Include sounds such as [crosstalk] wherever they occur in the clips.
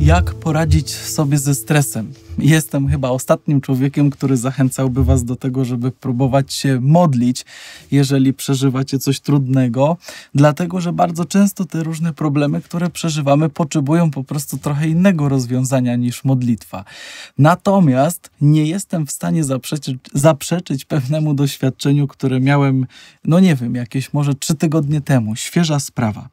jak poradzić sobie ze stresem jestem chyba ostatnim człowiekiem, który zachęcałby Was do tego, żeby próbować się modlić, jeżeli przeżywacie coś trudnego, dlatego że bardzo często te różne problemy, które przeżywamy, potrzebują po prostu trochę innego rozwiązania niż modlitwa. Natomiast nie jestem w stanie zaprzeczyć, zaprzeczyć pewnemu doświadczeniu, które miałem, no nie wiem, jakieś może trzy tygodnie temu. Świeża sprawa.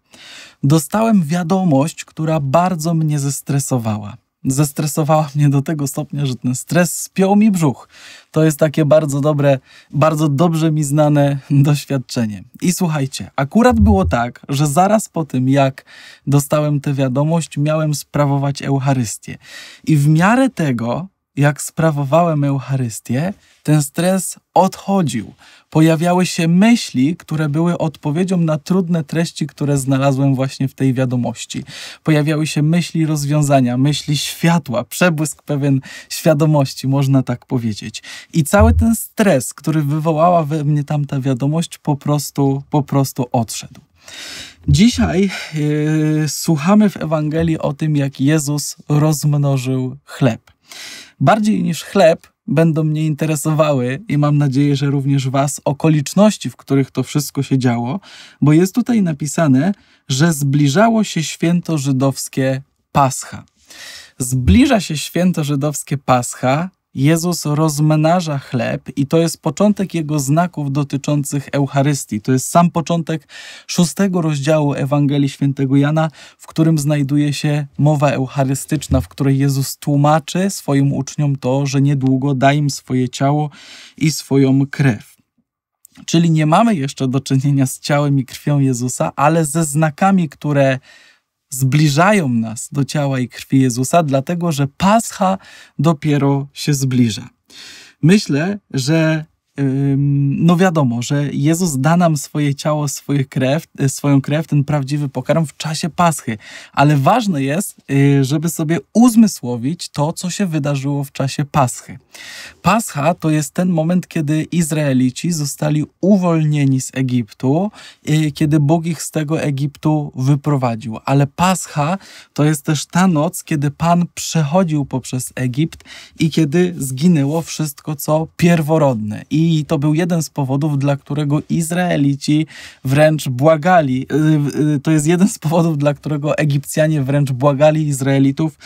Dostałem wiadomość, która bardzo mnie zestresowała zestresowała mnie do tego stopnia, że ten stres spiął mi brzuch. To jest takie bardzo dobre, bardzo dobrze mi znane [laughs] doświadczenie. I słuchajcie, akurat było tak, że zaraz po tym, jak dostałem tę wiadomość, miałem sprawować Eucharystię. I w miarę tego, jak sprawowałem Eucharystię, ten stres odchodził. Pojawiały się myśli, które były odpowiedzią na trudne treści, które znalazłem właśnie w tej wiadomości. Pojawiały się myśli rozwiązania, myśli światła, przebłysk pewien świadomości, można tak powiedzieć. I cały ten stres, który wywołała we mnie tamta wiadomość, po prostu, po prostu odszedł. Dzisiaj yy, słuchamy w Ewangelii o tym, jak Jezus rozmnożył chleb bardziej niż chleb będą mnie interesowały i mam nadzieję, że również Was okoliczności, w których to wszystko się działo, bo jest tutaj napisane, że zbliżało się święto żydowskie Pascha. Zbliża się święto żydowskie Pascha, Jezus rozmnaża chleb i to jest początek jego znaków dotyczących Eucharystii. To jest sam początek szóstego rozdziału Ewangelii Świętego Jana, w którym znajduje się mowa eucharystyczna, w której Jezus tłumaczy swoim uczniom to, że niedługo da im swoje ciało i swoją krew. Czyli nie mamy jeszcze do czynienia z ciałem i krwią Jezusa, ale ze znakami, które zbliżają nas do ciała i krwi Jezusa, dlatego że Pascha dopiero się zbliża. Myślę, że no wiadomo, że Jezus da nam swoje ciało, swoje krew, e, swoją krew, ten prawdziwy pokarm w czasie Paschy. Ale ważne jest, y, żeby sobie uzmysłowić to, co się wydarzyło w czasie Paschy. Pascha to jest ten moment, kiedy Izraelici zostali uwolnieni z Egiptu, y, kiedy Bóg ich z tego Egiptu wyprowadził. Ale Pascha to jest też ta noc, kiedy Pan przechodził poprzez Egipt i kiedy zginęło wszystko, co pierworodne. I i to był jeden z powodów, dla którego Izraelici wręcz błagali. Y, y, to jest jeden z powodów, dla którego Egipcjanie wręcz błagali Izraelitów,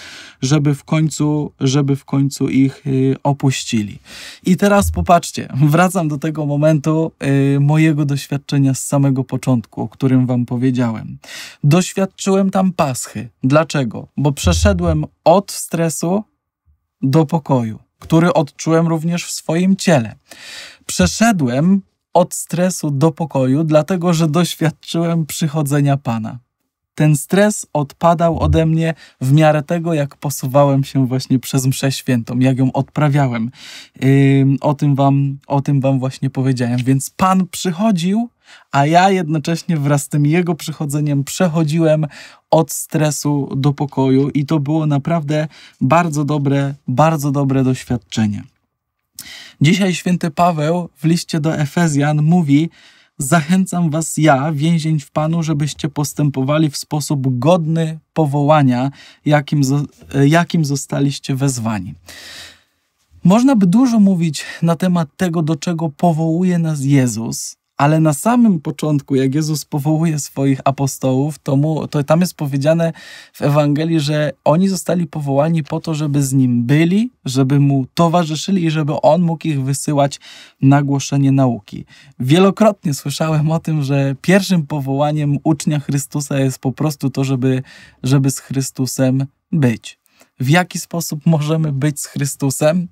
żeby w końcu, żeby w końcu ich y, opuścili. I teraz popatrzcie, wracam do tego momentu mojego doświadczenia z samego początku, o którym wam powiedziałem. Doświadczyłem tam paschy. Dlaczego? Bo przeszedłem od stresu do pokoju który odczułem również w swoim ciele. Przeszedłem od stresu do pokoju, dlatego że doświadczyłem przychodzenia Pana ten stres odpadał ode mnie w miarę tego, jak posuwałem się właśnie przez mszę świętą, jak ją odprawiałem. Yy, o, tym wam, o tym wam właśnie powiedziałem. Więc Pan przychodził, a ja jednocześnie wraz z tym Jego przychodzeniem przechodziłem od stresu do pokoju i to było naprawdę bardzo dobre, bardzo dobre doświadczenie. Dzisiaj święty Paweł w liście do Efezjan mówi, zachęcam was ja, więzień w Panu, żebyście postępowali w sposób godny powołania, jakim, e, jakim zostaliście wezwani. Można by dużo mówić na temat tego, do czego powołuje nas Jezus, ale na samym początku, jak Jezus powołuje swoich apostołów, to, mu, to tam jest powiedziane w Ewangelii, że oni zostali powołani po to, żeby z nim byli, żeby mu towarzyszyli i żeby on mógł ich wysyłać na głoszenie nauki. Wielokrotnie słyszałem o tym, że pierwszym powołaniem ucznia Chrystusa jest po prostu to, żeby, żeby z Chrystusem być w jaki sposób możemy być z Chrystusem,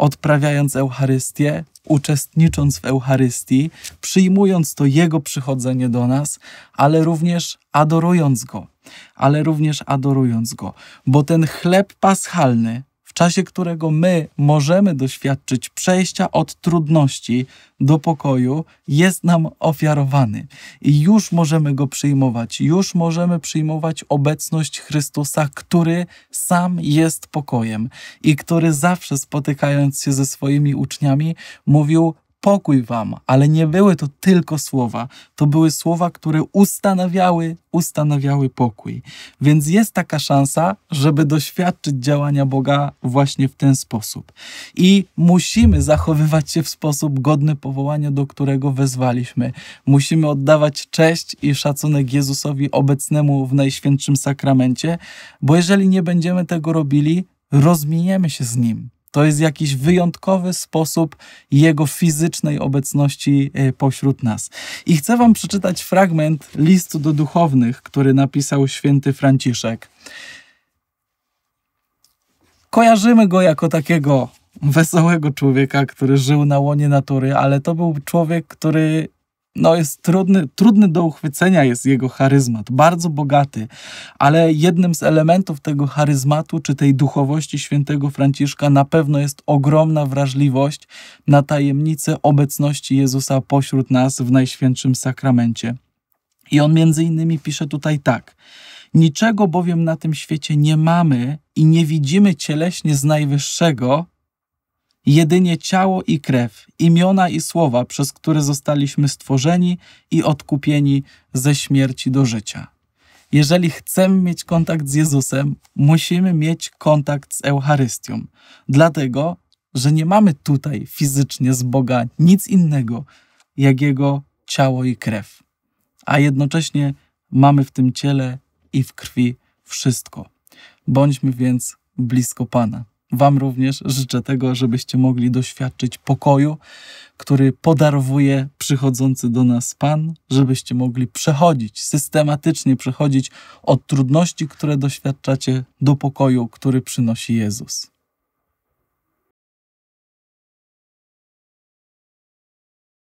odprawiając Eucharystię, uczestnicząc w Eucharystii, przyjmując to Jego przychodzenie do nas, ale również adorując Go, ale również adorując Go, bo ten chleb paschalny, czasie którego my możemy doświadczyć przejścia od trudności do pokoju, jest nam ofiarowany. I już możemy go przyjmować, już możemy przyjmować obecność Chrystusa, który sam jest pokojem i który zawsze spotykając się ze swoimi uczniami, mówił: pokój wam. Ale nie były to tylko słowa, to były słowa, które ustanawiały, ustanawiały pokój. Więc jest taka szansa, żeby doświadczyć działania Boga właśnie w ten sposób. I musimy zachowywać się w sposób godny powołania, do którego wezwaliśmy. Musimy oddawać cześć i szacunek Jezusowi obecnemu w Najświętszym Sakramencie, bo jeżeli nie będziemy tego robili, rozminiemy się z Nim. To jest jakiś wyjątkowy sposób Jego fizycznej obecności e, pośród nas. I chcę Wam przeczytać fragment listu do duchownych, który napisał święty Franciszek. Kojarzymy go jako takiego wesołego człowieka, który żył na łonie natury, ale to był człowiek, który no jest trudny, trudny do uchwycenia jest jego charyzmat, bardzo bogaty, ale jednym z elementów tego charyzmatu czy tej duchowości świętego Franciszka na pewno jest ogromna wrażliwość na tajemnicę obecności Jezusa pośród nas w Najświętszym Sakramencie. I on między innymi pisze tutaj tak: Niczego bowiem na tym świecie nie mamy i nie widzimy cieleśnie z najwyższego, jedynie ciało i krew, imiona i słowa, przez które zostaliśmy stworzeni i odkupieni ze śmierci do życia. Jeżeli chcemy mieć kontakt z Jezusem, musimy mieć kontakt z Eucharystią, dlatego, że nie mamy tutaj fizycznie z Boga nic innego jak Jego ciało i krew, a jednocześnie mamy w tym ciele i w krwi wszystko. Bądźmy więc blisko Pana. Wam również życzę tego, żebyście mogli doświadczyć pokoju, który podarowuje przychodzący do nas Pan, żebyście mogli przechodzić, systematycznie przechodzić od trudności, które doświadczacie, do pokoju, który przynosi Jezus.